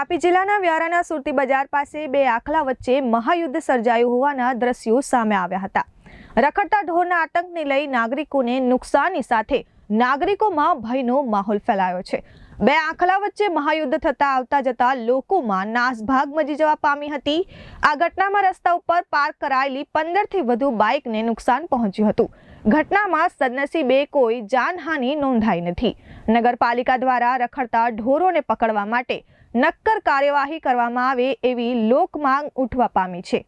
તાપી જિલ્લાના વ્યારાના સુરતી બજાર પાસે બે આખલા વચ્ચે મહાયુદ્ધ સર્જાયું હોવાના દ્રશ્યો સામે આવ્યા હતા રખડતા ઢોરના આતંકને લઈ નાગરિકોને નુકસાની સાથે નાગરિકોમાં ભયનો માહોલ ફેલાયો છે બે આખલા વચ્ચે મહાયુદ્ધ થતા આવતા જતા લોકોમાં નાસભાગ મચી જવા પામી હતી આ ઘટનામાં રસ્તા ઉપર પાર્ક કરાયેલી પંદરથી વધુ બાઇકને નુકસાન પહોંચ્યું હતું ઘટનામાં સદનસીબે કોઈ જાનહાની નોંધાઈ નથી નગરપાલિકા દ્વારા રખડતા ઢોરોને પકડવા માટે નક્કર કાર્યવાહી કરવામાં આવે એવી લોકમાંગ ઉઠવા પામી છે